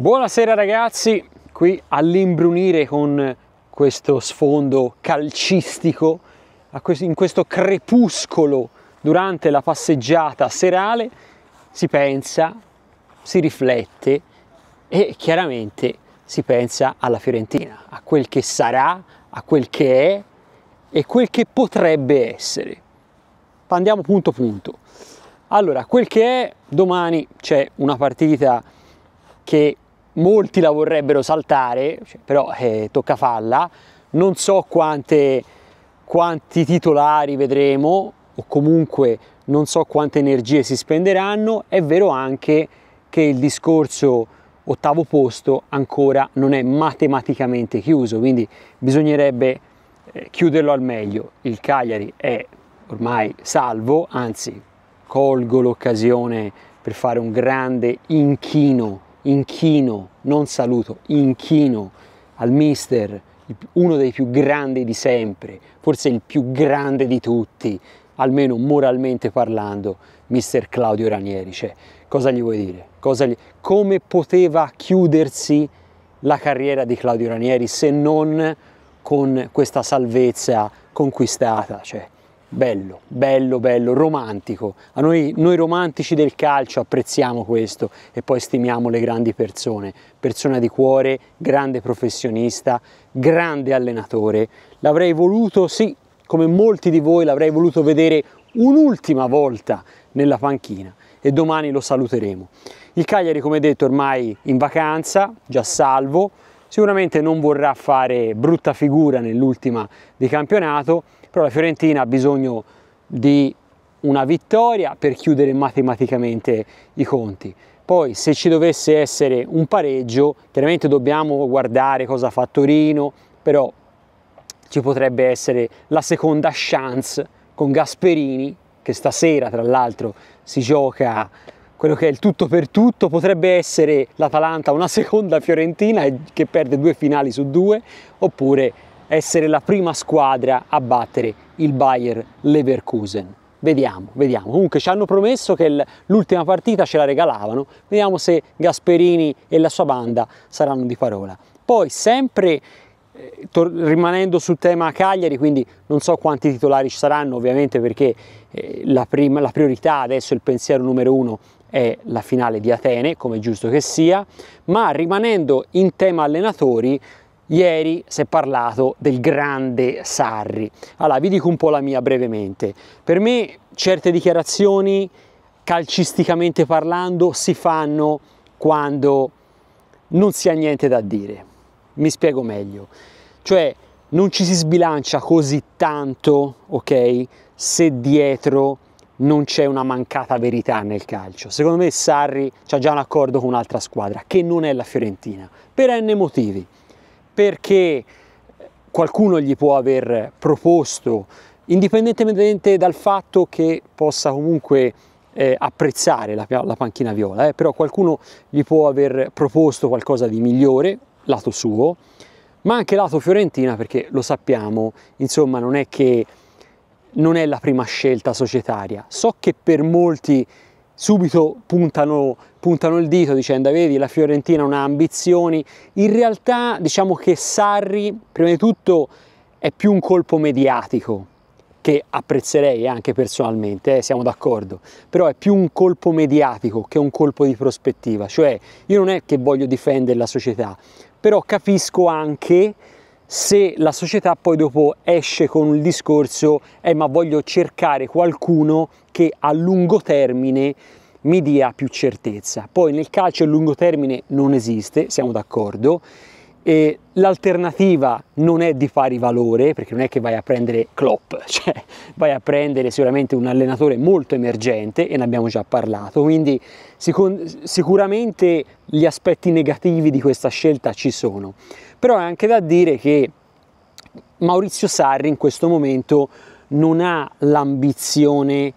Buonasera ragazzi, qui all'imbrunire con questo sfondo calcistico, in questo crepuscolo durante la passeggiata serale si pensa, si riflette e chiaramente si pensa alla Fiorentina, a quel che sarà, a quel che è e quel che potrebbe essere. Andiamo punto punto. Allora, quel che è, domani c'è una partita che molti la vorrebbero saltare, cioè, però eh, tocca farla, non so quante, quanti titolari vedremo o comunque non so quante energie si spenderanno, è vero anche che il discorso ottavo posto ancora non è matematicamente chiuso, quindi bisognerebbe eh, chiuderlo al meglio. Il Cagliari è ormai salvo, anzi colgo l'occasione per fare un grande inchino inchino, non saluto, inchino al mister, uno dei più grandi di sempre, forse il più grande di tutti, almeno moralmente parlando, mister Claudio Ranieri. Cioè, cosa gli vuoi dire? Gli... Come poteva chiudersi la carriera di Claudio Ranieri se non con questa salvezza conquistata? Cioè, bello, bello, bello, romantico. A noi, noi romantici del calcio apprezziamo questo e poi stimiamo le grandi persone. Persona di cuore, grande professionista, grande allenatore. L'avrei voluto, sì, come molti di voi, l'avrei voluto vedere un'ultima volta nella panchina e domani lo saluteremo. Il Cagliari, come detto, ormai in vacanza, già salvo Sicuramente non vorrà fare brutta figura nell'ultima di campionato, però la Fiorentina ha bisogno di una vittoria per chiudere matematicamente i conti. Poi se ci dovesse essere un pareggio, chiaramente dobbiamo guardare cosa fa Torino, però ci potrebbe essere la seconda chance con Gasperini, che stasera tra l'altro si gioca quello che è il tutto per tutto, potrebbe essere l'Atalanta una seconda Fiorentina che perde due finali su due, oppure essere la prima squadra a battere il Bayer Leverkusen. Vediamo, vediamo. Comunque ci hanno promesso che l'ultima partita ce la regalavano, vediamo se Gasperini e la sua banda saranno di parola. Poi sempre eh, rimanendo sul tema Cagliari, quindi non so quanti titolari ci saranno ovviamente perché eh, la, prima, la priorità adesso, il pensiero numero uno è la finale di Atene, come giusto che sia, ma rimanendo in tema allenatori, Ieri si è parlato del grande Sarri. Allora, vi dico un po' la mia brevemente. Per me certe dichiarazioni, calcisticamente parlando, si fanno quando non si ha niente da dire. Mi spiego meglio. Cioè, non ci si sbilancia così tanto, ok, se dietro non c'è una mancata verità nel calcio. Secondo me Sarri c'ha già un accordo con un'altra squadra, che non è la Fiorentina, per n motivi. Perché eh, qualcuno gli può aver proposto, indipendentemente dal fatto che possa comunque eh, apprezzare la, la, panchina viola, eh, però qualcuno gli può aver proposto qualcosa di migliore, lato suo, ma anche lato Fiorentina, perché lo sappiamo, insomma non è che non è la prima scelta societaria. So che per molti subito puntano, puntano il dito dicendo vedi la Fiorentina non ha ambizioni, in realtà diciamo che Sarri prima di tutto è più un colpo mediatico che apprezzerei anche personalmente, eh, siamo d'accordo, però è più un colpo mediatico che un colpo di prospettiva, cioè io non è che voglio difendere la società, però capisco anche se la società poi dopo esce con il discorso eh ma voglio cercare qualcuno che a lungo termine mi dia più certezza. Poi nel calcio il lungo termine non esiste, siamo d'accordo, e l'alternativa non è di pari valore, perché non è che vai a prendere Klopp, cioè vai a prendere sicuramente un allenatore molto emergente e ne abbiamo già parlato, quindi sicuramente gli aspetti negativi di questa scelta ci sono però è anche da dire che Maurizio Sarri in questo momento non ha l'ambizione,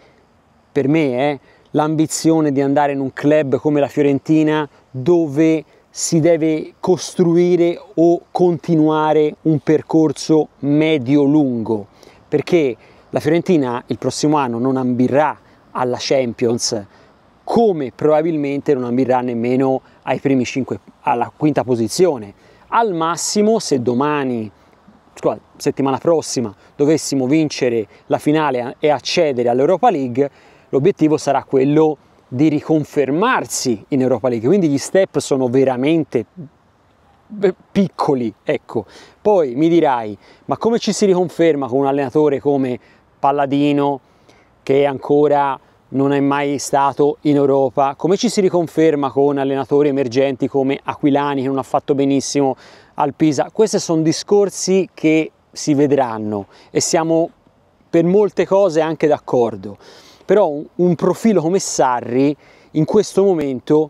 per me, eh, l'ambizione di andare in un club come la Fiorentina dove si deve costruire o continuare un percorso medio-lungo, perché la Fiorentina il prossimo anno non ambirà alla Champions, come probabilmente non ambirà nemmeno ai primi 5, alla quinta posizione al massimo, se domani, scusa, settimana prossima, dovessimo vincere la finale e accedere all'Europa League, l'obiettivo sarà quello di riconfermarsi in Europa League. Quindi gli step sono veramente piccoli, ecco. Poi mi dirai, ma come ci si riconferma con un allenatore come Palladino che è ancora non è mai stato in Europa, come ci si riconferma con allenatori emergenti come Aquilani che non ha fatto benissimo al Pisa? Questi sono discorsi che si vedranno e siamo per molte cose anche d'accordo, però un profilo come Sarri in questo momento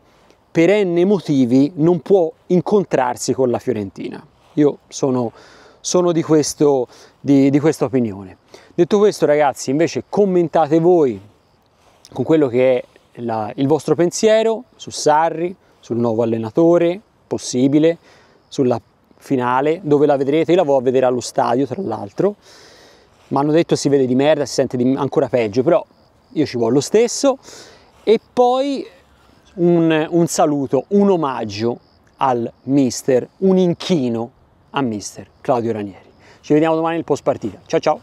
per n motivi non può incontrarsi con la Fiorentina. Io sono sono di, questo, di, di, questa opinione. Detto questo ragazzi invece commentate voi con quello che è la, il vostro pensiero su Sarri, sul nuovo allenatore possibile, sulla finale, dove la vedrete, io la vado a vedere allo stadio tra l'altro, mi hanno detto si vede di merda, si sente di, ancora peggio, però io ci voglio lo stesso, e poi un, un saluto, un omaggio al mister, un inchino a mister Claudio Ranieri. Ci vediamo domani nel post partita, ciao ciao!